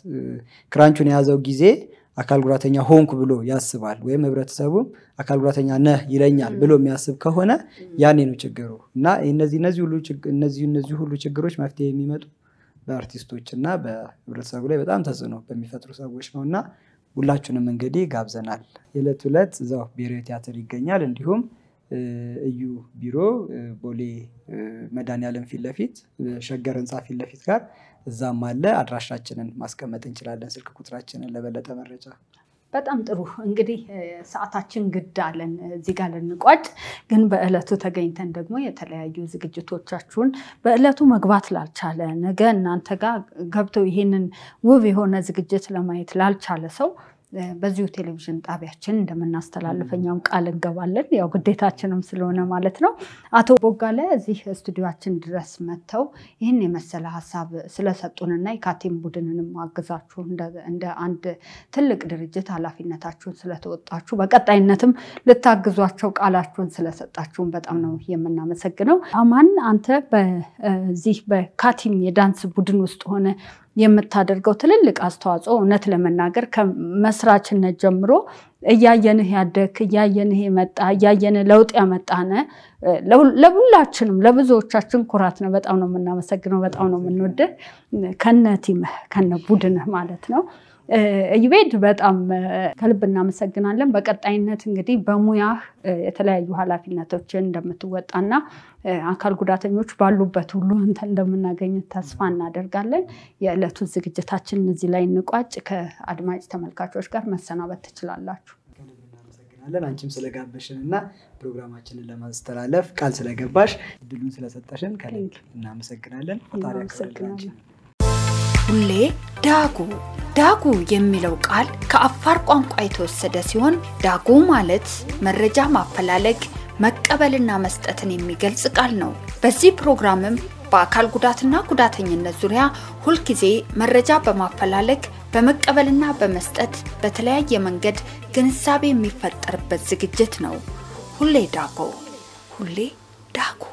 ክራንቹን የያዘው ጊዜ አካል ጉዳተኛ ሆንኩ ብሎ ያስባል ወይም ህብረተሰቡ አካል ጉዳተኛ ነህ ይለኛል ብሎ የሚያስብ ከሆነ ያኔ ነው ችግሩ እና እነዚህ እነዚህ ሁሉ ችግሮች መፍትሄ የሚመጡ በአርቲስቶች እና በህብረተሰቡ ላይ በጣም ተጽዕኖ በሚፈጥሩ ሰዎች ነው እና ሁላችሁንም እንግዲህ ጋብዘናል። የዕለት ዕለት እዛው ብሔራዊ ቲያትር ይገኛል። እንዲሁም እዩ ቢሮ ቦሌ መድኃኒዓለም ፊት ለፊት ሸገር ህንፃ ፊት ለፊት ጋር እዛም አለ። አድራሻችንን ማስቀመጥ እንችላለን፣ ስልክ ቁጥራችንን ለበለጠ መረጃ። በጣም ጥሩ እንግዲህ ሰዓታችን ግድ አለን እዚህ ጋር ልንቋጭ፣ ግን በእለቱ ተገኝተን ደግሞ የተለያዩ ዝግጅቶቻችሁን በእለቱ መግባት ላልቻለ ነገ እናንተ ጋር ገብተው ይሄንን ውብ የሆነ ዝግጅት ለማየት ላልቻለ ሰው በዚሁ ቴሌቪዥን ጣቢያችን እንደምናስተላልፍ ቃል እንገባለን። ያው ግዴታችንም ስለሆነ ማለት ነው። አቶ ቦጋለ እዚህ ስቱዲዮችን ድረስ መጥተው ይህን የመሰለ ሀሳብ ስለሰጡንና የካቴም ቡድንንም አግዛችሁ እንደ አንድ ትልቅ ድርጅት ኃላፊነታችሁን ስለተወጣችሁ በቀጣይነትም ልታግዟቸው ቃላችሁን ስለሰጣችሁን በጣም ነው የምናመሰግነው። አማን አንተ በዚህ በካቲም የዳንስ ቡድን ውስጥ ሆነ የምታደርገው ትልልቅ አስተዋጽኦ እውነት ለመናገር ከመስራችነት ጀምሮ እያየንህ ያደክ እያየንህ የመጣ እያየን ለውጥ ያመጣነ ለሁላችንም ለብዙዎቻችን ኩራት ነው። በጣም ነው የምናመሰግነው። በጣም ነው የምንወድህ ከነ ቲምህ ከነ ቡድንህ ማለት ነው። ኢዩቤድ በጣም ከልብ እናመሰግናለን። በቀጣይነት እንግዲህ በሙያህ የተለያዩ ኃላፊነቶችን እንደምትወጣና አካል ጉዳተኞች ባሉበት ሁሉ አንተ እንደምናገኝ ተስፋ እናደርጋለን። የዕለቱ ዝግጅታችን እዚህ ላይ እንቋጭ። ከአድማጭ ተመልካቾች ጋር መሰናበት ትችላላችሁ። እናመሰግናለን አንቺም ስለጋበሽን እና ፕሮግራማችንን ለማስተላለፍ ቃል ስለገባሽ እድሉን ስለሰጠሽን ከልብ እናመሰግናለን። ፈጣሪ ሁሌ ዳጉ ዳጉ የሚለው ቃል ከአፋር ቋንቋ የተወሰደ ሲሆን ዳጉ ማለት መረጃ ማፈላለግ መቀበልና መስጠትን የሚገልጽ ቃል ነው። በዚህ ፕሮግራምም በአካል ጉዳትና ጉዳተኝነት ዙሪያ ሁልጊዜ መረጃ በማፈላለግ በመቀበልና በመስጠት በተለያየ መንገድ ግንዛቤ የሚፈጠርበት ዝግጅት ነው። ሁሌ ዳጎ ሁሌ ዳጎ።